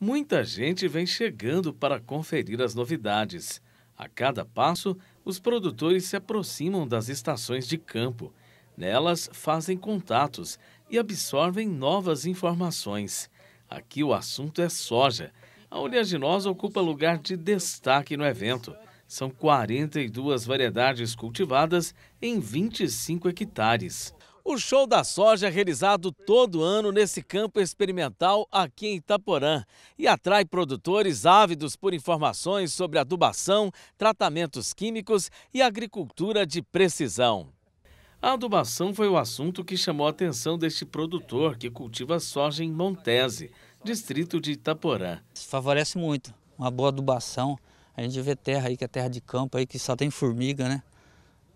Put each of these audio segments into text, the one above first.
muita gente vem chegando para conferir as novidades. A cada passo, os produtores se aproximam das estações de campo. Nelas, fazem contatos e absorvem novas informações. Aqui o assunto é soja. A oleaginosa ocupa lugar de destaque no evento. São 42 variedades cultivadas em 25 hectares. O show da soja é realizado todo ano nesse campo experimental aqui em Itaporã e atrai produtores ávidos por informações sobre adubação, tratamentos químicos e agricultura de precisão. A adubação foi o assunto que chamou a atenção deste produtor que cultiva soja em Montese, distrito de Itaporã. Favorece muito uma boa adubação. A gente vê terra aí que é terra de campo aí que só tem formiga, né?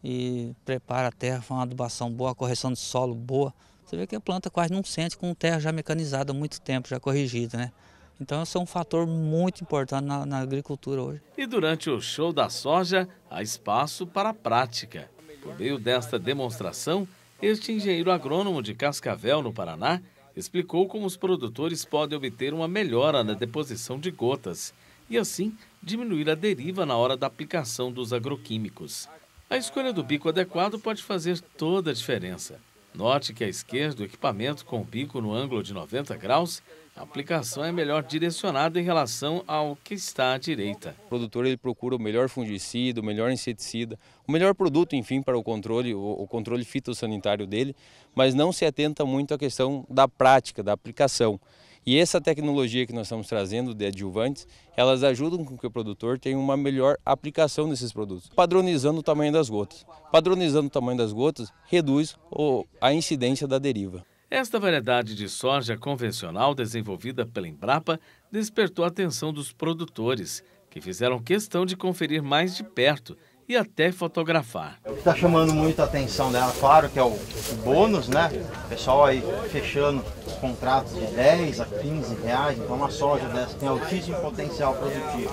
e prepara a terra, faz uma adubação boa, correção de solo boa. Você vê que a planta quase não sente com terra já mecanizada há muito tempo, já corrigida, né? Então isso é um fator muito importante na, na agricultura hoje. E durante o show da soja, há espaço para a prática. Por meio desta demonstração, este engenheiro agrônomo de Cascavel, no Paraná, explicou como os produtores podem obter uma melhora na deposição de gotas e, assim, diminuir a deriva na hora da aplicação dos agroquímicos. A escolha do bico adequado pode fazer toda a diferença. Note que a esquerda, o equipamento com o bico no ângulo de 90 graus a aplicação é melhor direcionada em relação ao que está à direita. O produtor ele procura o melhor fungicida, o melhor inseticida, o melhor produto, enfim, para o controle, o controle fitossanitário dele, mas não se atenta muito à questão da prática, da aplicação. E essa tecnologia que nós estamos trazendo de adjuvantes, elas ajudam com que o produtor tenha uma melhor aplicação desses produtos, padronizando o tamanho das gotas. Padronizando o tamanho das gotas, reduz a incidência da deriva. Esta variedade de soja convencional desenvolvida pela Embrapa despertou a atenção dos produtores, que fizeram questão de conferir mais de perto e até fotografar. O que está chamando muito a atenção dela, claro, que é o, o bônus, né? O pessoal aí fechando contratos de 10 a 15 reais, então uma soja dessa tem altíssimo potencial produtivo.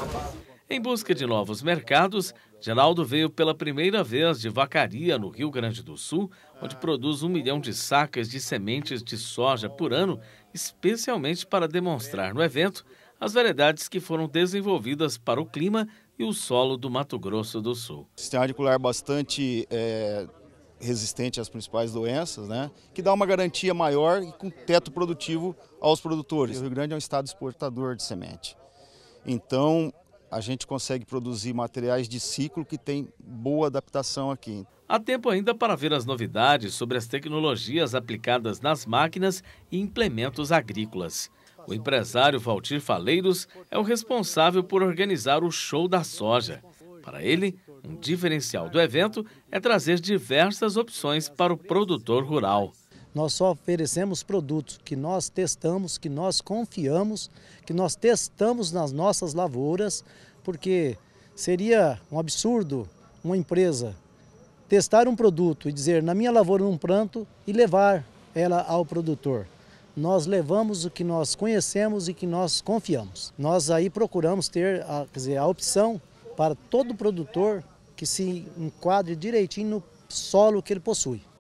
Em busca de novos mercados, Geraldo veio pela primeira vez de Vacaria, no Rio Grande do Sul, onde produz um milhão de sacas de sementes de soja por ano, especialmente para demonstrar no evento as variedades que foram desenvolvidas para o clima e o solo do Mato Grosso do Sul. Sistema radicular bastante é, resistente às principais doenças, né? que dá uma garantia maior e com teto produtivo aos produtores. O Rio Grande é um estado exportador de semente. Então, a gente consegue produzir materiais de ciclo que tem boa adaptação aqui. Há tempo ainda para ver as novidades sobre as tecnologias aplicadas nas máquinas e implementos agrícolas. O empresário Valtir Faleiros é o responsável por organizar o Show da Soja. Para ele, um diferencial do evento é trazer diversas opções para o produtor rural. Nós só oferecemos produtos que nós testamos, que nós confiamos, que nós testamos nas nossas lavouras, porque seria um absurdo uma empresa testar um produto e dizer na minha lavoura um pranto e levar ela ao produtor. Nós levamos o que nós conhecemos e que nós confiamos. Nós aí procuramos ter a, dizer, a opção para todo produtor que se enquadre direitinho no solo que ele possui.